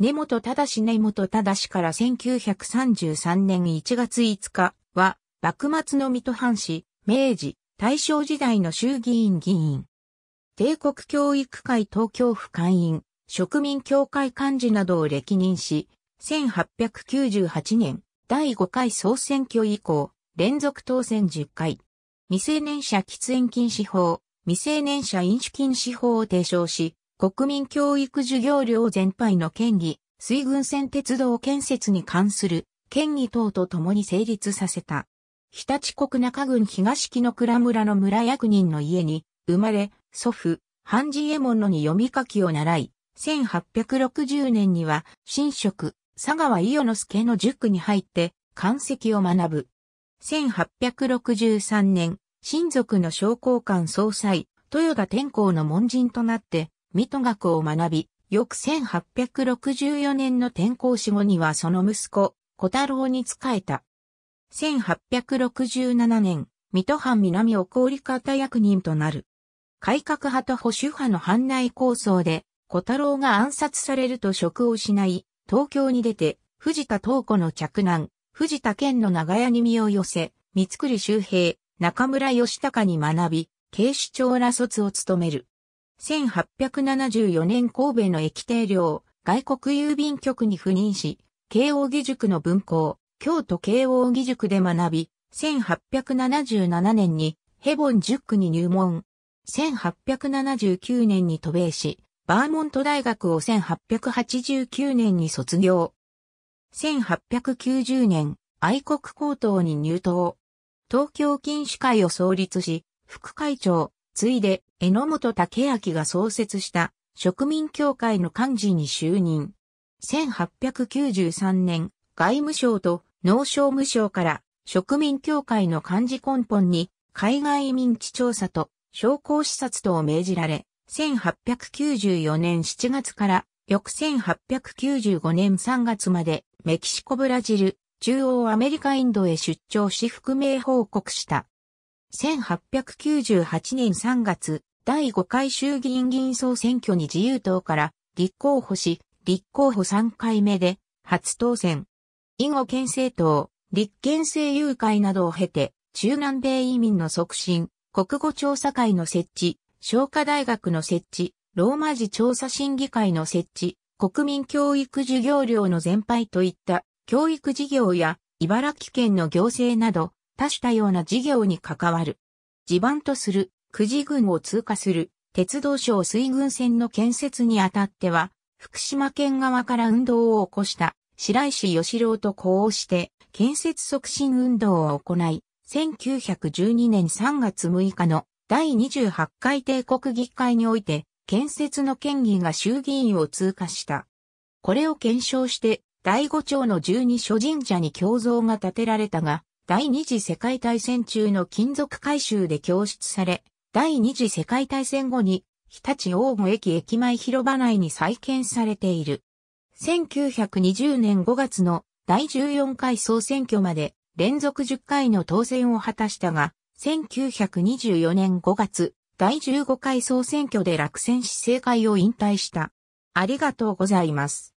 根本正根本正から1933年1月5日は、幕末の水戸藩士、明治、大正時代の衆議院議員。帝国教育会東京府会員、植民協会幹事などを歴任し、1898年、第5回総選挙以降、連続当選10回。未成年者喫煙禁止法、未成年者飲酒禁止法を提唱し、国民教育授業料全廃の権利、水軍線鉄道建設に関する権利等と共に成立させた。日立国中郡東木の倉村の村役人の家に生まれ、祖父、半次右衛門のに読み書きを習い、1860年には新職、佐川伊予之助の塾に入って、漢籍を学ぶ。1863年、親族の商工官総裁、豊田天皇の門人となって、水戸学を学び、翌1864年の転校死後にはその息子、小太郎に仕えた。1867年、水戸藩南お氷方役人となる。改革派と保守派の藩内構想で、小太郎が暗殺されると職を失い、東京に出て、藤田東子の着難、藤田健の長屋に身を寄せ、三栗周平、中村義隆に学び、警視庁ら卒を務める。1874年神戸の駅定量、外国郵便局に赴任し、慶応義塾の文校、京都慶応義塾で学び、1877年にヘボン塾に入門。1879年に渡米し、バーモント大学を1889年に卒業。1890年、愛国高等に入党。東京禁止会を創立し、副会長、ついで、榎本武明が創設した植民協会の幹事に就任。1893年、外務省と農商務省から植民協会の幹事根本に海外移民地調査と商工視察等を命じられ、1894年7月から翌1895年3月までメキシコブラジル、中央アメリカインドへ出張し復命報告した。1898年3月、第5回衆議院議員総選挙に自由党から立候補し、立候補3回目で初当選。以後県政党、立憲政友会などを経て、中南米移民の促進、国語調査会の設置、商科大学の設置、ローマ字調査審議会の設置、国民教育授業料の全廃といった教育事業や茨城県の行政など多種多様な事業に関わる。地盤とする、九慈軍を通過する、鉄道省水軍線の建設にあたっては、福島県側から運動を起こした白石義郎と呼応して、建設促進運動を行い、1912年3月6日の第28回帝国議会において、建設の県議が衆議院を通過した。これを検証して、第五町の十二所神社に胸像が建てられたが、第二次世界大戦中の金属回収で供出され、第二次世界大戦後に日立大後駅駅前広場内に再建されている。1920年5月の第14回総選挙まで連続10回の当選を果たしたが、1924年5月、第15回総選挙で落選し政界を引退した。ありがとうございます。